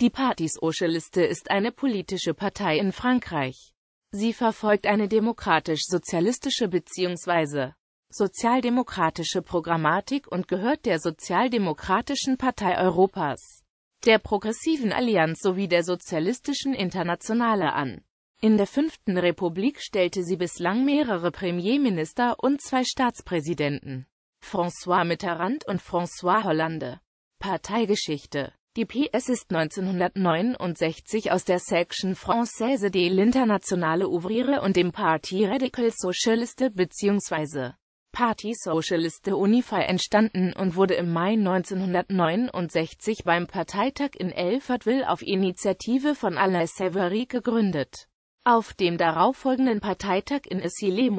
Die Partis Socialiste ist eine politische Partei in Frankreich. Sie verfolgt eine demokratisch-sozialistische bzw. sozialdemokratische Programmatik und gehört der Sozialdemokratischen Partei Europas, der Progressiven Allianz sowie der Sozialistischen Internationale an. In der Fünften Republik stellte sie bislang mehrere Premierminister und zwei Staatspräsidenten, François Mitterrand und François Hollande. Parteigeschichte die PS ist 1969 aus der Section Française de l'Internationale Ouvrière und dem Parti Radical Socialiste bzw. Parti Socialiste Unify entstanden und wurde im Mai 1969 beim Parteitag in Elfertville auf Initiative von Alain Savary gegründet auf dem darauffolgenden Parteitag in issy les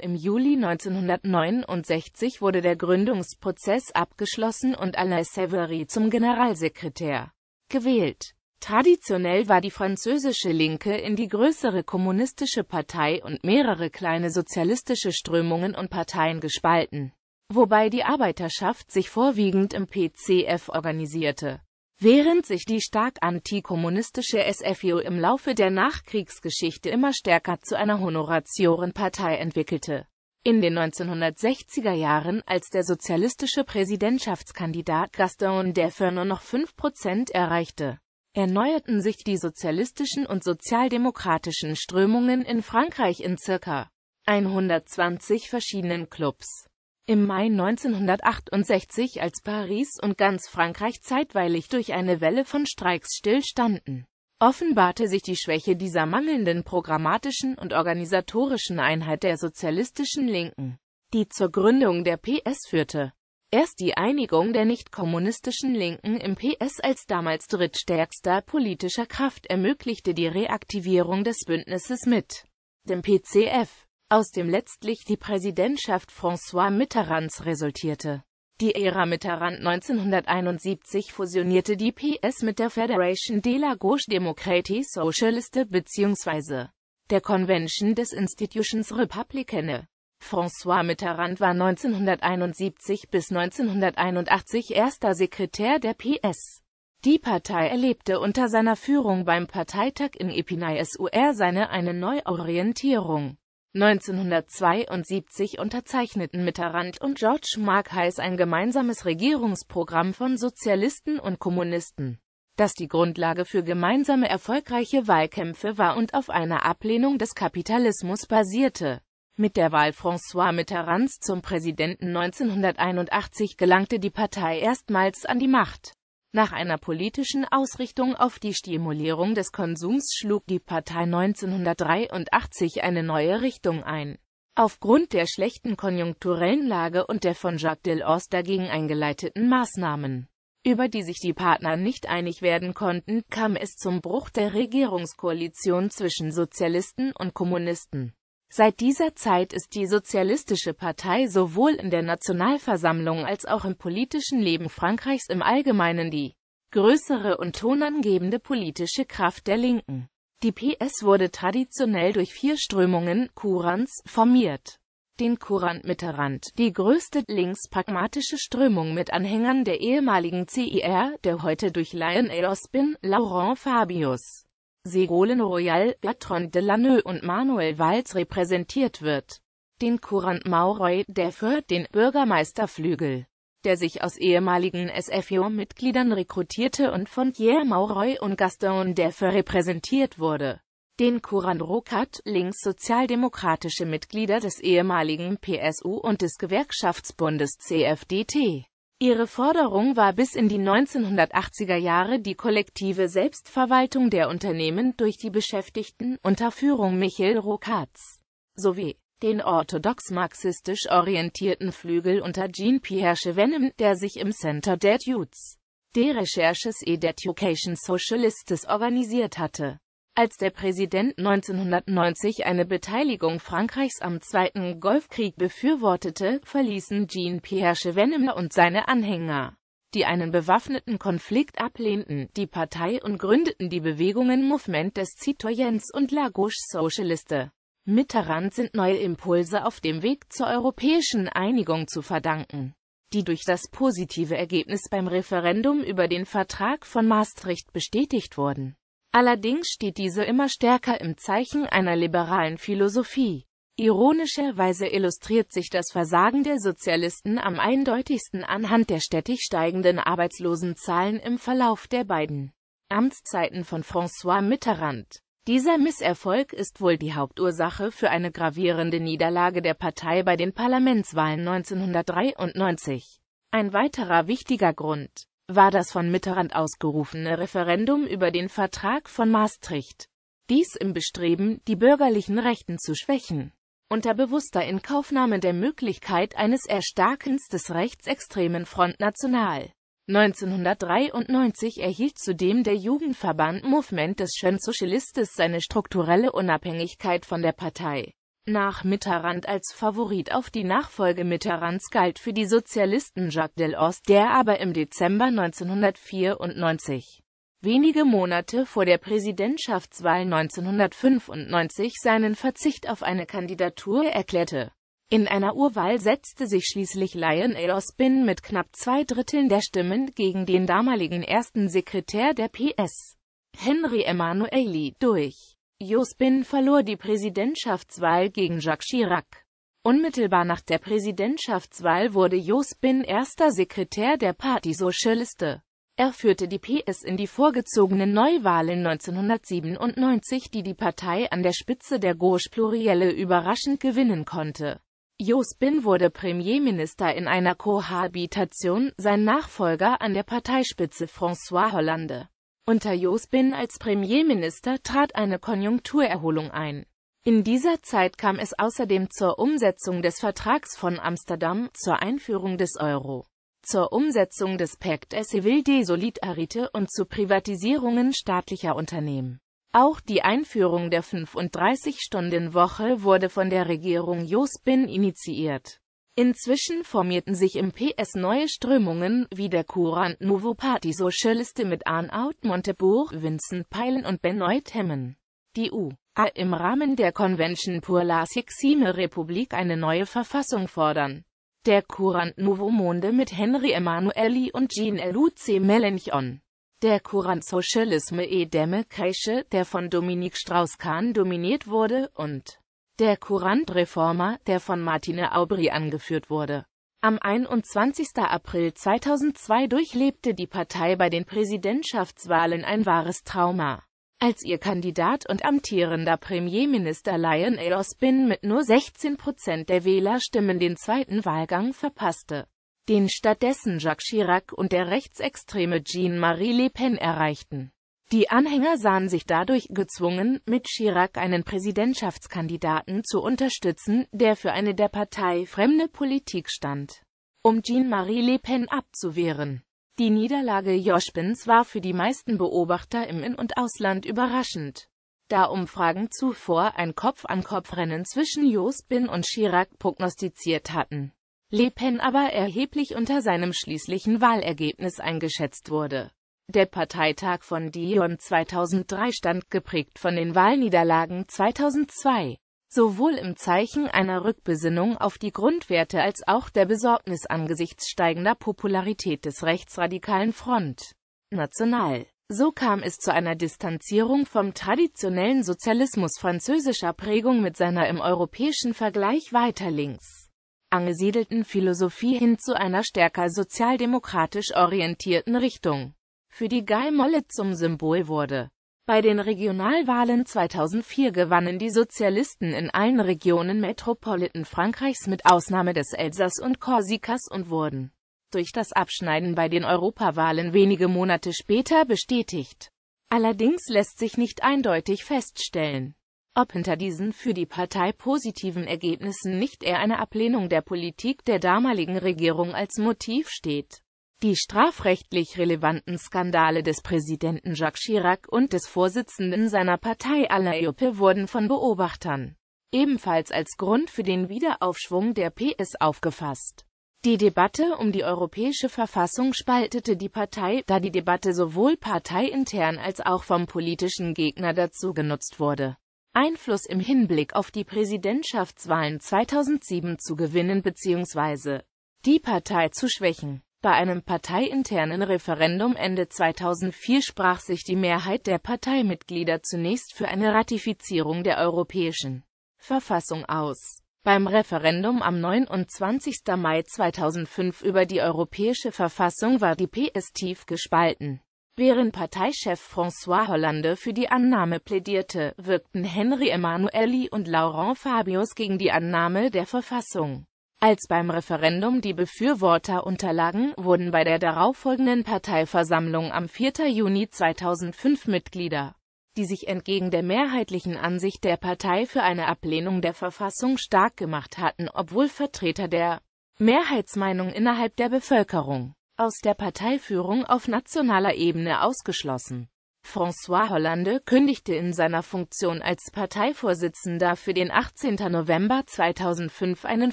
im Juli 1969 wurde der Gründungsprozess abgeschlossen und Alain Savary zum Generalsekretär gewählt. Traditionell war die französische Linke in die größere kommunistische Partei und mehrere kleine sozialistische Strömungen und Parteien gespalten, wobei die Arbeiterschaft sich vorwiegend im PCF organisierte. Während sich die stark antikommunistische SFU im Laufe der Nachkriegsgeschichte immer stärker zu einer Honoratiorenpartei entwickelte. In den 1960er Jahren, als der sozialistische Präsidentschaftskandidat Gaston Defer nur noch 5% erreichte, erneuerten sich die sozialistischen und sozialdemokratischen Strömungen in Frankreich in ca. 120 verschiedenen Clubs. Im Mai 1968, als Paris und ganz Frankreich zeitweilig durch eine Welle von Streiks stillstanden, offenbarte sich die Schwäche dieser mangelnden programmatischen und organisatorischen Einheit der sozialistischen Linken, die zur Gründung der PS führte. Erst die Einigung der nichtkommunistischen Linken im PS als damals drittstärkster politischer Kraft ermöglichte die Reaktivierung des Bündnisses mit dem PCF aus dem letztlich die Präsidentschaft François Mitterrands resultierte. Die Ära Mitterrand 1971 fusionierte die PS mit der Federation de la Gauche Démocratie Socialiste bzw. der Convention des Institutions Républicaine. François Mitterrand war 1971 bis 1981 erster Sekretär der PS. Die Partei erlebte unter seiner Führung beim Parteitag in Epinay-sur seine eine Neuorientierung. 1972 unterzeichneten Mitterrand und George Markheis ein gemeinsames Regierungsprogramm von Sozialisten und Kommunisten, das die Grundlage für gemeinsame erfolgreiche Wahlkämpfe war und auf einer Ablehnung des Kapitalismus basierte. Mit der Wahl François Mitterrands zum Präsidenten 1981 gelangte die Partei erstmals an die Macht. Nach einer politischen Ausrichtung auf die Stimulierung des Konsums schlug die Partei 1983 eine neue Richtung ein. Aufgrund der schlechten konjunkturellen Lage und der von Jacques Delors dagegen eingeleiteten Maßnahmen, über die sich die Partner nicht einig werden konnten, kam es zum Bruch der Regierungskoalition zwischen Sozialisten und Kommunisten. Seit dieser Zeit ist die Sozialistische Partei sowohl in der Nationalversammlung als auch im politischen Leben Frankreichs im Allgemeinen die größere und tonangebende politische Kraft der Linken. Die PS wurde traditionell durch vier Strömungen Courants formiert. Den Courant Mitterrand, die größte links-pragmatische Strömung mit Anhängern der ehemaligen CIR, der heute durch Lionel Ospin, Laurent Fabius Ségolène Royal, Bertrand Delanoë und Manuel Walz repräsentiert wird. Den Courant Mauroy, der führt den Bürgermeisterflügel, der sich aus ehemaligen SFIO-Mitgliedern rekrutierte und von Pierre Mauroy und Gaston Deffer repräsentiert wurde. Den Courant Rocat, linkssozialdemokratische Mitglieder des ehemaligen PSU und des Gewerkschaftsbundes CFDT. Ihre Forderung war bis in die 1980er Jahre die kollektive Selbstverwaltung der Unternehmen durch die Beschäftigten unter Führung Michel Rocats sowie den orthodox-marxistisch orientierten Flügel unter Jean-Pierre Chevenem, der sich im Center der Dudes, des Recherches et d'Education Socialistes organisiert hatte als der Präsident 1990 eine Beteiligung Frankreichs am Zweiten Golfkrieg befürwortete, verließen Jean-Pierre Chevènement und seine Anhänger, die einen bewaffneten Konflikt ablehnten, die Partei und gründeten die Bewegungen Movement des Citoyens und La Gauche Socialiste. Mitterrand sind neue Impulse auf dem Weg zur europäischen Einigung zu verdanken, die durch das positive Ergebnis beim Referendum über den Vertrag von Maastricht bestätigt wurden. Allerdings steht diese immer stärker im Zeichen einer liberalen Philosophie. Ironischerweise illustriert sich das Versagen der Sozialisten am eindeutigsten anhand der stetig steigenden Arbeitslosenzahlen im Verlauf der beiden Amtszeiten von François Mitterrand. Dieser Misserfolg ist wohl die Hauptursache für eine gravierende Niederlage der Partei bei den Parlamentswahlen 1993. Ein weiterer wichtiger Grund war das von Mitterrand ausgerufene Referendum über den Vertrag von Maastricht. Dies im Bestreben, die bürgerlichen Rechten zu schwächen. Unter bewusster Inkaufnahme der Möglichkeit eines Erstarkens des rechtsextremen Front National. 1993 erhielt zudem der Jugendverband Movement des Schönsozialistes seine strukturelle Unabhängigkeit von der Partei. Nach Mitterrand als Favorit auf die Nachfolge Mitterrands galt für die Sozialisten Jacques Delors, der aber im Dezember 1994, wenige Monate vor der Präsidentschaftswahl 1995, seinen Verzicht auf eine Kandidatur erklärte. In einer Urwahl setzte sich schließlich Lionel Elosbin mit knapp zwei Dritteln der Stimmen gegen den damaligen ersten Sekretär der PS, Henry Emanueli, durch. Jospin verlor die Präsidentschaftswahl gegen Jacques Chirac. Unmittelbar nach der Präsidentschaftswahl wurde Jospin erster Sekretär der Parti Socialiste. Er führte die PS in die vorgezogenen Neuwahlen 1997, die die Partei an der Spitze der Gauche Plurielle überraschend gewinnen konnte. Jospin wurde Premierminister in einer Kohabitation, sein Nachfolger an der Parteispitze François Hollande. Unter Jospin als Premierminister trat eine Konjunkturerholung ein. In dieser Zeit kam es außerdem zur Umsetzung des Vertrags von Amsterdam, zur Einführung des Euro, zur Umsetzung des Pacte Civil de Solidarité und zu Privatisierungen staatlicher Unternehmen. Auch die Einführung der 35-Stunden-Woche wurde von der Regierung Jospin initiiert. Inzwischen formierten sich im PS neue Strömungen, wie der Courant Nouveau Parti Socialiste mit Arnaud Montebourg, Vincent Peilen und Benoit Hemmen. Die UA im Rahmen der Convention pour la Sixième République eine neue Verfassung fordern. Der Courant Nouveau Monde mit Henri Emanuelli und Jean-Luc Melenchon. Der Courant Socialisme et Deme Kaiche, der von Dominique Strauss-Kahn dominiert wurde, und der Courant-Reformer, der von Martine Aubry angeführt wurde. Am 21. April 2002 durchlebte die Partei bei den Präsidentschaftswahlen ein wahres Trauma. Als ihr Kandidat und amtierender Premierminister Lionel Ospin mit nur 16 Prozent der Wählerstimmen den zweiten Wahlgang verpasste, den stattdessen Jacques Chirac und der rechtsextreme Jean-Marie Le Pen erreichten. Die Anhänger sahen sich dadurch gezwungen, mit Chirac einen Präsidentschaftskandidaten zu unterstützen, der für eine der Partei fremde Politik stand, um Jean-Marie Le Pen abzuwehren. Die Niederlage Jospins war für die meisten Beobachter im In- und Ausland überraschend, da Umfragen zuvor ein Kopf-an-Kopf-Rennen zwischen Jospin und Chirac prognostiziert hatten. Le Pen aber erheblich unter seinem schließlichen Wahlergebnis eingeschätzt wurde. Der Parteitag von Dion 2003 stand geprägt von den Wahlniederlagen 2002, sowohl im Zeichen einer Rückbesinnung auf die Grundwerte als auch der Besorgnis angesichts steigender Popularität des rechtsradikalen Front National. So kam es zu einer Distanzierung vom traditionellen Sozialismus französischer Prägung mit seiner im europäischen Vergleich weiter links angesiedelten Philosophie hin zu einer stärker sozialdemokratisch orientierten Richtung für die Guy zum Symbol wurde. Bei den Regionalwahlen 2004 gewannen die Sozialisten in allen Regionen Metropoliten Frankreichs mit Ausnahme des Elsass und Korsikas und wurden durch das Abschneiden bei den Europawahlen wenige Monate später bestätigt. Allerdings lässt sich nicht eindeutig feststellen, ob hinter diesen für die Partei positiven Ergebnissen nicht eher eine Ablehnung der Politik der damaligen Regierung als Motiv steht. Die strafrechtlich relevanten Skandale des Präsidenten Jacques Chirac und des Vorsitzenden seiner Partei Alain Juppe wurden von Beobachtern ebenfalls als Grund für den Wiederaufschwung der PS aufgefasst. Die Debatte um die europäische Verfassung spaltete die Partei, da die Debatte sowohl parteiintern als auch vom politischen Gegner dazu genutzt wurde, Einfluss im Hinblick auf die Präsidentschaftswahlen 2007 zu gewinnen bzw. die Partei zu schwächen. Bei einem parteiinternen Referendum Ende 2004 sprach sich die Mehrheit der Parteimitglieder zunächst für eine Ratifizierung der europäischen Verfassung aus. Beim Referendum am 29. Mai 2005 über die europäische Verfassung war die PS tief gespalten. Während Parteichef François Hollande für die Annahme plädierte, wirkten Henri Emanuelli und Laurent Fabius gegen die Annahme der Verfassung. Als beim Referendum die Befürworter unterlagen, wurden bei der darauffolgenden Parteiversammlung am 4. Juni 2005 Mitglieder, die sich entgegen der mehrheitlichen Ansicht der Partei für eine Ablehnung der Verfassung stark gemacht hatten, obwohl Vertreter der Mehrheitsmeinung innerhalb der Bevölkerung aus der Parteiführung auf nationaler Ebene ausgeschlossen François Hollande kündigte in seiner Funktion als Parteivorsitzender für den 18. November 2005 einen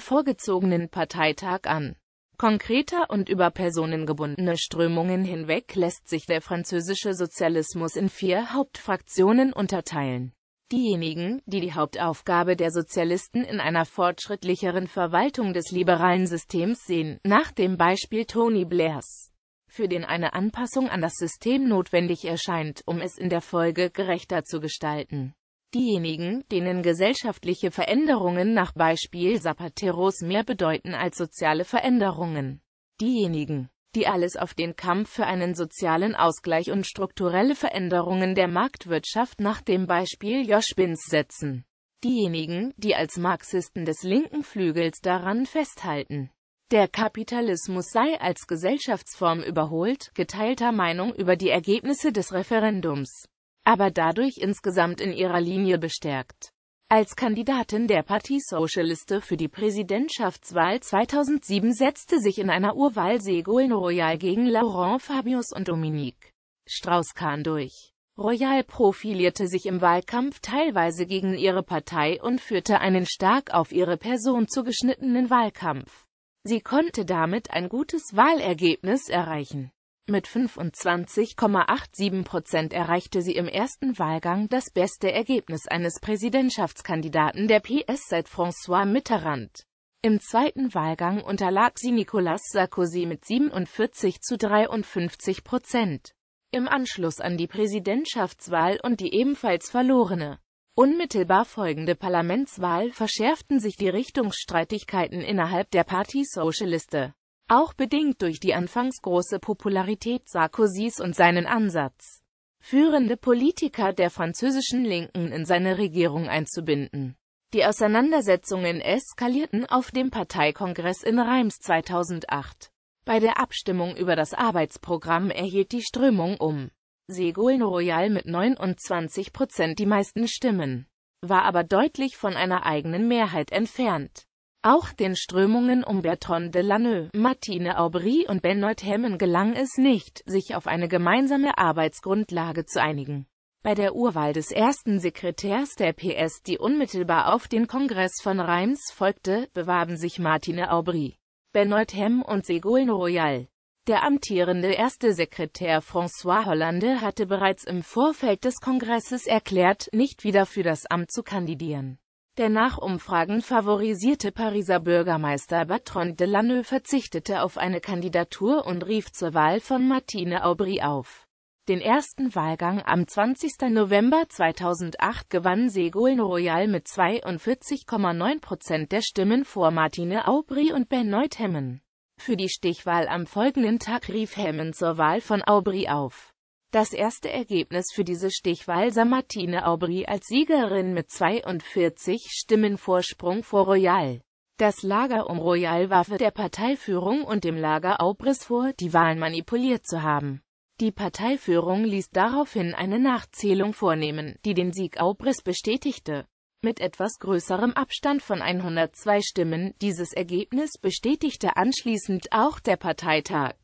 vorgezogenen Parteitag an. Konkreter und über personengebundene Strömungen hinweg lässt sich der französische Sozialismus in vier Hauptfraktionen unterteilen. Diejenigen, die die Hauptaufgabe der Sozialisten in einer fortschrittlicheren Verwaltung des liberalen Systems sehen, nach dem Beispiel Tony Blairs für den eine Anpassung an das System notwendig erscheint, um es in der Folge gerechter zu gestalten. Diejenigen, denen gesellschaftliche Veränderungen nach Beispiel Zapateros mehr bedeuten als soziale Veränderungen. Diejenigen, die alles auf den Kampf für einen sozialen Ausgleich und strukturelle Veränderungen der Marktwirtschaft nach dem Beispiel Jospins setzen. Diejenigen, die als Marxisten des linken Flügels daran festhalten der Kapitalismus sei als Gesellschaftsform überholt, geteilter Meinung über die Ergebnisse des Referendums, aber dadurch insgesamt in ihrer Linie bestärkt. Als Kandidatin der Partie Socialiste für die Präsidentschaftswahl 2007 setzte sich in einer Urwahl Ségolène Royal gegen Laurent Fabius und Dominique Strauss-Kahn durch. Royal profilierte sich im Wahlkampf teilweise gegen ihre Partei und führte einen stark auf ihre Person zugeschnittenen Wahlkampf. Sie konnte damit ein gutes Wahlergebnis erreichen. Mit 25,87 Prozent erreichte sie im ersten Wahlgang das beste Ergebnis eines Präsidentschaftskandidaten der PS seit François Mitterrand. Im zweiten Wahlgang unterlag sie Nicolas Sarkozy mit 47 zu 53 Prozent. Im Anschluss an die Präsidentschaftswahl und die ebenfalls verlorene Unmittelbar folgende Parlamentswahl verschärften sich die Richtungsstreitigkeiten innerhalb der Parti Socialiste. Auch bedingt durch die anfangs große Popularität Sarkozys und seinen Ansatz, führende Politiker der französischen Linken in seine Regierung einzubinden. Die Auseinandersetzungen eskalierten auf dem Parteikongress in Reims 2008. Bei der Abstimmung über das Arbeitsprogramm erhielt die Strömung um Segolne Royal mit 29 Prozent die meisten Stimmen, war aber deutlich von einer eigenen Mehrheit entfernt. Auch den Strömungen um Bertrand Delanoë, Martine Aubry und Benoit Hemmen gelang es nicht, sich auf eine gemeinsame Arbeitsgrundlage zu einigen. Bei der Urwahl des ersten Sekretärs der PS, die unmittelbar auf den Kongress von Reims folgte, bewarben sich Martine Aubry, Benoit Hemm und Ségolène Royal. Der amtierende erste Sekretär François Hollande hatte bereits im Vorfeld des Kongresses erklärt, nicht wieder für das Amt zu kandidieren. Der nach Umfragen favorisierte Pariser Bürgermeister Bertrand Delanoë verzichtete auf eine Kandidatur und rief zur Wahl von Martine Aubry auf. Den ersten Wahlgang am 20. November 2008 gewann Ségolène Royal mit 42,9 Prozent der Stimmen vor Martine Aubry und Benoit Hemmen. Für die Stichwahl am folgenden Tag rief Hammond zur Wahl von Aubry auf. Das erste Ergebnis für diese Stichwahl sah Martine Aubry als Siegerin mit 42 Stimmen Vorsprung vor Royal. Das Lager um Royal warf der Parteiführung und dem Lager Aubrys vor, die Wahlen manipuliert zu haben. Die Parteiführung ließ daraufhin eine Nachzählung vornehmen, die den Sieg Aubrys bestätigte mit etwas größerem Abstand von 102 Stimmen. Dieses Ergebnis bestätigte anschließend auch der Parteitag.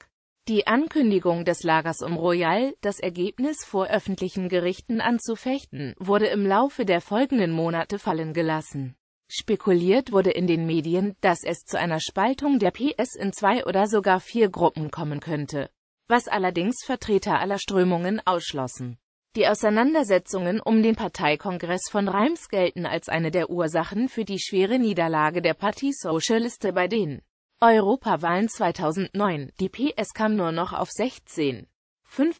Die Ankündigung des Lagers um Royal, das Ergebnis vor öffentlichen Gerichten anzufechten, wurde im Laufe der folgenden Monate fallen gelassen. Spekuliert wurde in den Medien, dass es zu einer Spaltung der PS in zwei oder sogar vier Gruppen kommen könnte, was allerdings Vertreter aller Strömungen ausschlossen. Die Auseinandersetzungen um den Parteikongress von Reims gelten als eine der Ursachen für die schwere Niederlage der Partie Socialiste bei den Europawahlen 2009. Die PS kam nur noch auf 16,5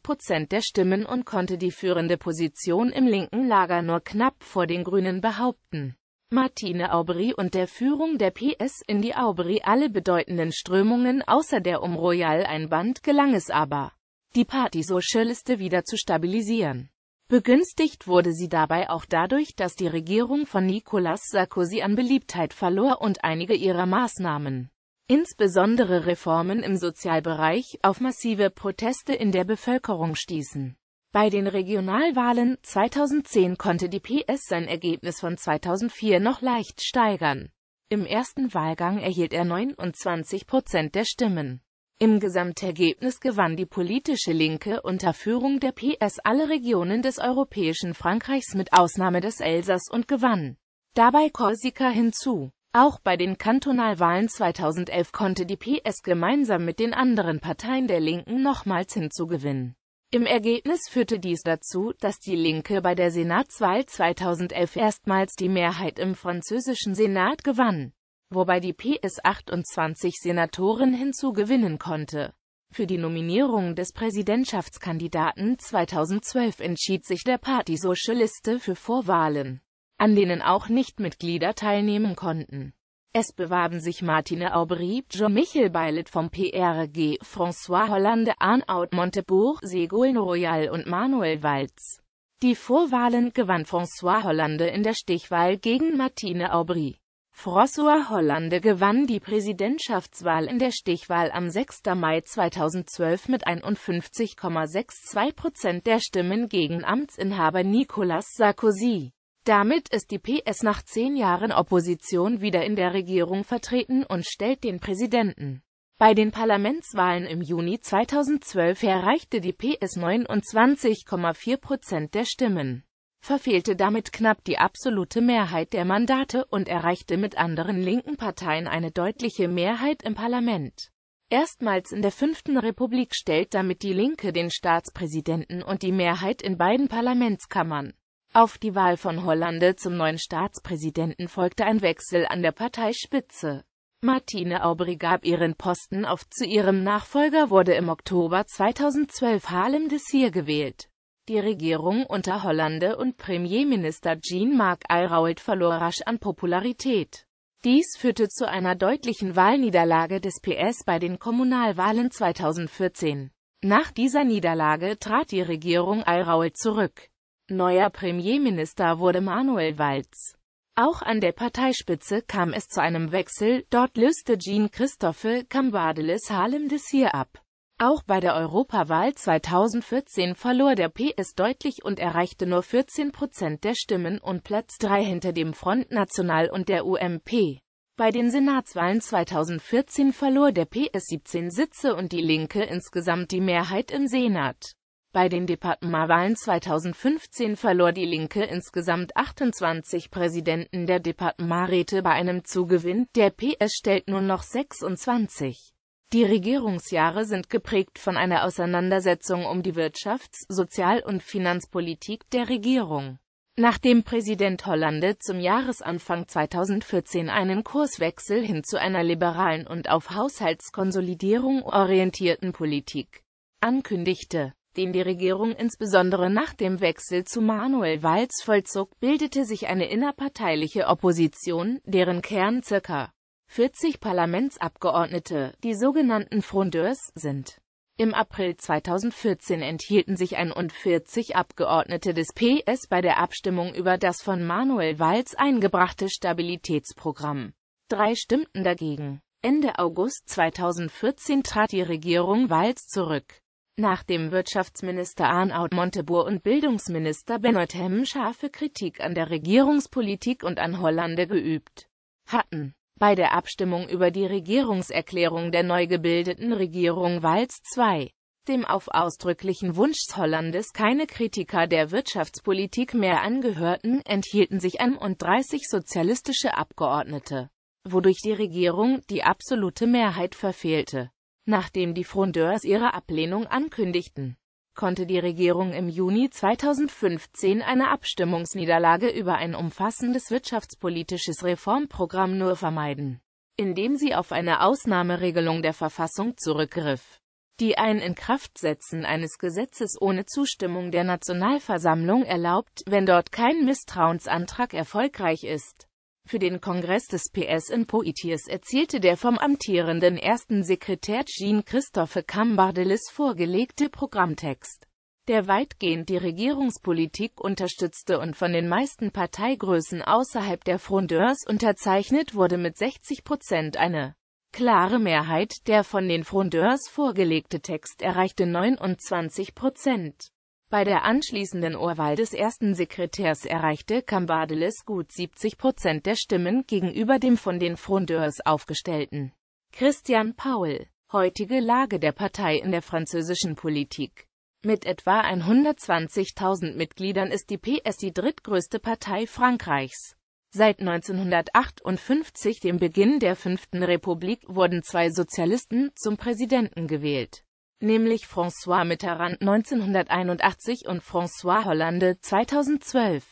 Prozent der Stimmen und konnte die führende Position im linken Lager nur knapp vor den Grünen behaupten. Martine Aubry und der Führung der PS in die Aubry alle bedeutenden Strömungen außer der um Royal ein Band gelang es aber die Partysozialiste wieder zu stabilisieren. Begünstigt wurde sie dabei auch dadurch, dass die Regierung von Nicolas Sarkozy an Beliebtheit verlor und einige ihrer Maßnahmen, insbesondere Reformen im Sozialbereich, auf massive Proteste in der Bevölkerung stießen. Bei den Regionalwahlen 2010 konnte die PS sein Ergebnis von 2004 noch leicht steigern. Im ersten Wahlgang erhielt er 29 Prozent der Stimmen. Im Gesamtergebnis gewann die politische Linke unter Führung der PS alle Regionen des europäischen Frankreichs mit Ausnahme des Elsass und gewann dabei Korsika hinzu. Auch bei den Kantonalwahlen 2011 konnte die PS gemeinsam mit den anderen Parteien der Linken nochmals hinzugewinnen. Im Ergebnis führte dies dazu, dass die Linke bei der Senatswahl 2011 erstmals die Mehrheit im französischen Senat gewann wobei die PS 28 Senatoren hinzugewinnen konnte. Für die Nominierung des Präsidentschaftskandidaten 2012 entschied sich der Partysozialiste für Vorwahlen, an denen auch Nichtmitglieder teilnehmen konnten. Es bewarben sich Martine Aubry, John Michel Beilet vom PRG, François Hollande, Arnaud Montebourg, Segolin Royal und Manuel Walz. Die Vorwahlen gewann François Hollande in der Stichwahl gegen Martine Aubry. François Hollande gewann die Präsidentschaftswahl in der Stichwahl am 6. Mai 2012 mit 51,62 Prozent der Stimmen gegen Amtsinhaber Nicolas Sarkozy. Damit ist die PS nach zehn Jahren Opposition wieder in der Regierung vertreten und stellt den Präsidenten. Bei den Parlamentswahlen im Juni 2012 erreichte die PS 29,4 Prozent der Stimmen verfehlte damit knapp die absolute Mehrheit der Mandate und erreichte mit anderen linken Parteien eine deutliche Mehrheit im Parlament. Erstmals in der Fünften Republik stellt damit die Linke den Staatspräsidenten und die Mehrheit in beiden Parlamentskammern. Auf die Wahl von Hollande zum neuen Staatspräsidenten folgte ein Wechsel an der Parteispitze. Martine Aubry gab ihren Posten auf, zu ihrem Nachfolger wurde im Oktober 2012 Harlem Dessir gewählt. Die Regierung unter Hollande und Premierminister Jean-Marc Ayrault verlor rasch an Popularität. Dies führte zu einer deutlichen Wahlniederlage des PS bei den Kommunalwahlen 2014. Nach dieser Niederlage trat die Regierung Ayrault zurück. Neuer Premierminister wurde Manuel Walz. Auch an der Parteispitze kam es zu einem Wechsel, dort löste Jean-Christophe Cambadeles Harlem Désir ab. Auch bei der Europawahl 2014 verlor der PS deutlich und erreichte nur 14 Prozent der Stimmen und Platz 3 hinter dem Front National und der UMP. Bei den Senatswahlen 2014 verlor der PS 17 Sitze und die Linke insgesamt die Mehrheit im Senat. Bei den Departementwahlen 2015 verlor die Linke insgesamt 28 Präsidenten der Departementräte bei einem Zugewinn, der PS stellt nur noch 26. Die Regierungsjahre sind geprägt von einer Auseinandersetzung um die Wirtschafts-, Sozial- und Finanzpolitik der Regierung. Nachdem Präsident Hollande zum Jahresanfang 2014 einen Kurswechsel hin zu einer liberalen und auf Haushaltskonsolidierung orientierten Politik ankündigte, den die Regierung insbesondere nach dem Wechsel zu Manuel Valls vollzog, bildete sich eine innerparteiliche Opposition, deren Kern ca. 40 Parlamentsabgeordnete, die sogenannten Frondeurs, sind. Im April 2014 enthielten sich 41 Abgeordnete des PS bei der Abstimmung über das von Manuel Walz eingebrachte Stabilitätsprogramm. Drei stimmten dagegen. Ende August 2014 trat die Regierung Walz zurück. Nachdem Wirtschaftsminister Arnaud Montebourg und Bildungsminister Benoit Hemm scharfe Kritik an der Regierungspolitik und an Hollande geübt hatten. Bei der Abstimmung über die Regierungserklärung der neu gebildeten Regierung Walz II, dem auf ausdrücklichen Wunsch Hollandes keine Kritiker der Wirtschaftspolitik mehr angehörten, enthielten sich 31 sozialistische Abgeordnete, wodurch die Regierung die absolute Mehrheit verfehlte, nachdem die Frondeurs ihre Ablehnung ankündigten konnte die Regierung im Juni 2015 eine Abstimmungsniederlage über ein umfassendes wirtschaftspolitisches Reformprogramm nur vermeiden, indem sie auf eine Ausnahmeregelung der Verfassung zurückgriff, die ein Inkraftsetzen eines Gesetzes ohne Zustimmung der Nationalversammlung erlaubt, wenn dort kein Misstrauensantrag erfolgreich ist. Für den Kongress des PS in Poitiers erzielte der vom amtierenden ersten Sekretär Jean-Christophe Cambardelis vorgelegte Programmtext, der weitgehend die Regierungspolitik unterstützte und von den meisten Parteigrößen außerhalb der Frondeurs unterzeichnet wurde mit 60 Prozent eine klare Mehrheit, der von den Frondeurs vorgelegte Text erreichte 29 Prozent. Bei der anschließenden Urwahl des ersten Sekretärs erreichte Cambadeles gut 70 Prozent der Stimmen gegenüber dem von den Frondeurs aufgestellten Christian Paul. Heutige Lage der Partei in der französischen Politik. Mit etwa 120.000 Mitgliedern ist die PS die drittgrößte Partei Frankreichs. Seit 1958, dem Beginn der Fünften Republik, wurden zwei Sozialisten zum Präsidenten gewählt nämlich François Mitterrand 1981 und François Hollande 2012.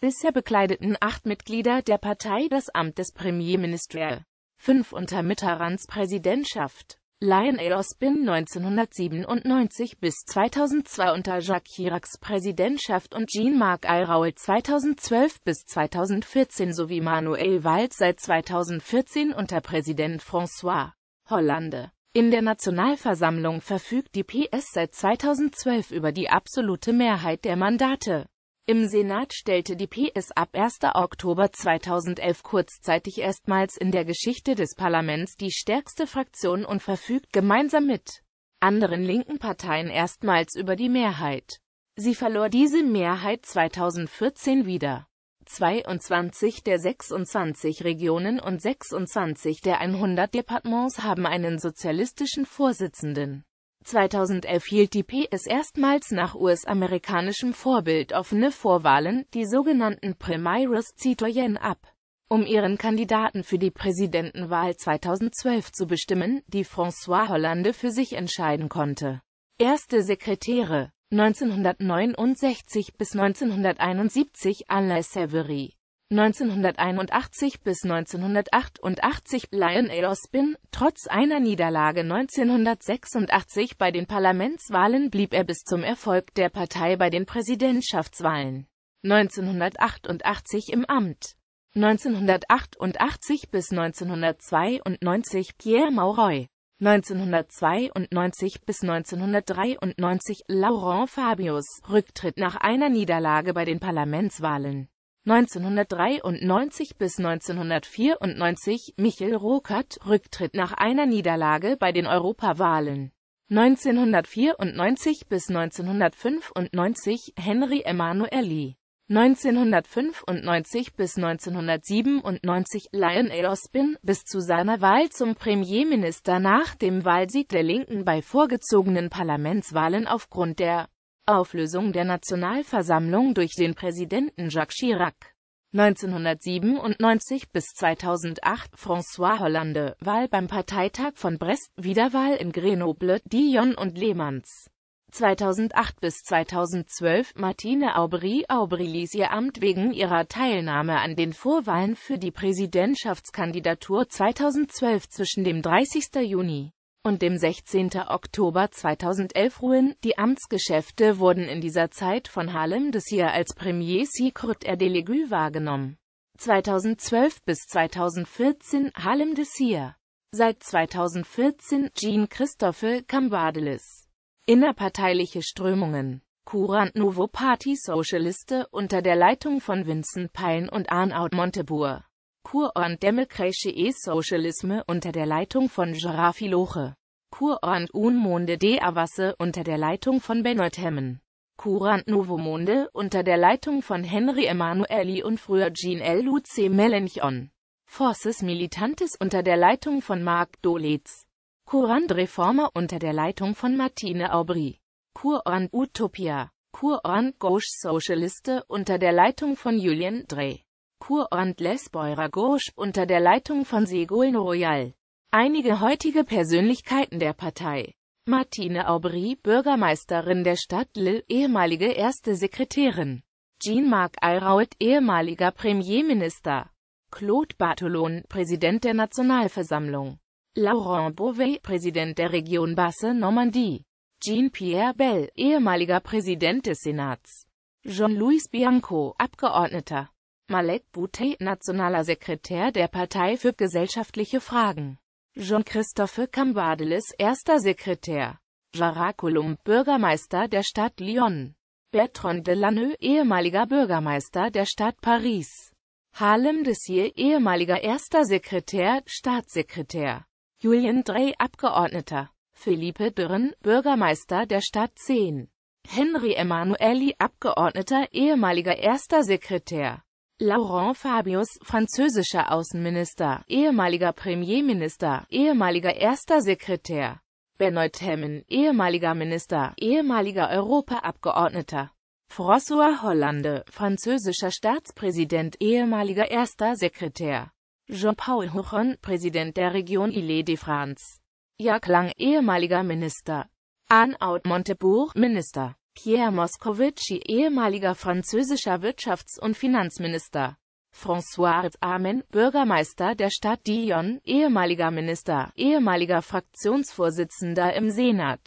Bisher bekleideten acht Mitglieder der Partei das Amt des Premierministers, fünf unter Mitterrands Präsidentschaft. Lionel Ospin 1997 bis 2002 unter Jacques Chiracs Präsidentschaft und Jean-Marc Ayrault 2012 bis 2014 sowie Manuel Wald seit 2014 unter Präsident François Hollande. In der Nationalversammlung verfügt die PS seit 2012 über die absolute Mehrheit der Mandate. Im Senat stellte die PS ab 1. Oktober 2011 kurzzeitig erstmals in der Geschichte des Parlaments die stärkste Fraktion und verfügt gemeinsam mit anderen linken Parteien erstmals über die Mehrheit. Sie verlor diese Mehrheit 2014 wieder. 22 der 26 Regionen und 26 der 100 Departements haben einen sozialistischen Vorsitzenden. 2011 hielt die PS erstmals nach US-amerikanischem Vorbild offene Vorwahlen, die sogenannten Primaires citoyen ab, um ihren Kandidaten für die Präsidentenwahl 2012 zu bestimmen, die François Hollande für sich entscheiden konnte. Erste Sekretäre 1969 bis 1971 Alain Savary, 1981 bis 1988 Lionel Ospin. Trotz einer Niederlage 1986 bei den Parlamentswahlen blieb er bis zum Erfolg der Partei bei den Präsidentschaftswahlen 1988 im Amt. 1988 bis 1992 Pierre Mauroy 1992 bis 1993 Laurent Fabius, Rücktritt nach einer Niederlage bei den Parlamentswahlen 1993 bis 1994 Michel Rokert, Rücktritt nach einer Niederlage bei den Europawahlen 1994 bis 1995 Henry Emanuelli 1995 bis 1997 Lionel Ospin, bis zu seiner Wahl zum Premierminister nach dem Wahlsieg der Linken bei vorgezogenen Parlamentswahlen aufgrund der Auflösung der Nationalversammlung durch den Präsidenten Jacques Chirac. 1997 bis 2008 François Hollande, Wahl beim Parteitag von Brest, Wiederwahl in Grenoble, Dion und Lehmanns. 2008 bis 2012 Martine Aubry. Aubry ließ ihr Amt wegen ihrer Teilnahme an den Vorwahlen für die Präsidentschaftskandidatur 2012 zwischen dem 30. Juni und dem 16. Oktober 2011 ruhen. Die Amtsgeschäfte wurden in dieser Zeit von Harlem des hier als Premier Secret R. Erdélégü wahrgenommen. 2012 bis 2014 Harlem des hier. Seit 2014 Jean-Christophe Cambadelis. Innerparteiliche Strömungen Courant Nouveau Parti Socialiste unter der Leitung von Vincent Pein und Arnaud Montebourg. Courant Démocratie et Socialisme unter der Leitung von Gérard Filoche. Courant Un Monde des Avasse unter der Leitung von Benoit Hemmen. Courant Nouveau Monde unter der Leitung von Henri Emanuelli und früher jean L. Luce Melenchon. Forces Militantes unter der Leitung von Marc Dolez. Courant-Reformer unter der Leitung von Martine Aubry. Courant Utopia. Courant Gauche Socialiste unter der Leitung von Julien Drey. Courant Lesbeurer Gauche unter der Leitung von Ségolène Royal. Einige heutige Persönlichkeiten der Partei. Martine Aubry, Bürgermeisterin der Stadt Lille, ehemalige erste Sekretärin. Jean-Marc Ayrault, ehemaliger Premierminister. Claude Bartholon, Präsident der Nationalversammlung. Laurent Beauvais, Präsident der Region Basse-Normandie, Jean-Pierre Bell, ehemaliger Präsident des Senats, Jean-Louis Bianco, Abgeordneter, Malek Boutet, nationaler Sekretär der Partei für gesellschaftliche Fragen, Jean-Christophe Cambadelis, erster Sekretär, Gérard Coulomb, Bürgermeister der Stadt Lyon, Bertrand Delanoë, ehemaliger Bürgermeister der Stadt Paris, Harlem Dessier, ehemaliger erster Sekretär, Staatssekretär, Julian Drey Abgeordneter, Philippe Dürren, Bürgermeister der Stadt 10, Henry Emanuelli Abgeordneter, ehemaliger Erster Sekretär, Laurent Fabius, französischer Außenminister, ehemaliger Premierminister, ehemaliger Erster Sekretär, Benoit Hemmen, ehemaliger Minister, ehemaliger Europaabgeordneter, François Hollande, französischer Staatspräsident, ehemaliger Erster Sekretär, Jean-Paul Huchon, Präsident der Region Ile-de-France. Jacques Lang, ehemaliger Minister. anne Arnaud Montebourg, Minister. Pierre Moscovici, ehemaliger französischer Wirtschafts- und Finanzminister. François Amen, Bürgermeister der Stadt Dijon, ehemaliger Minister, ehemaliger Fraktionsvorsitzender im Senat.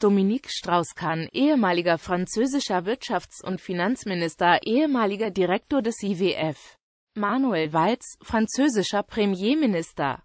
Dominique Strauss-Kahn, ehemaliger französischer Wirtschafts- und Finanzminister, ehemaliger Direktor des IWF. Manuel Valls, französischer Premierminister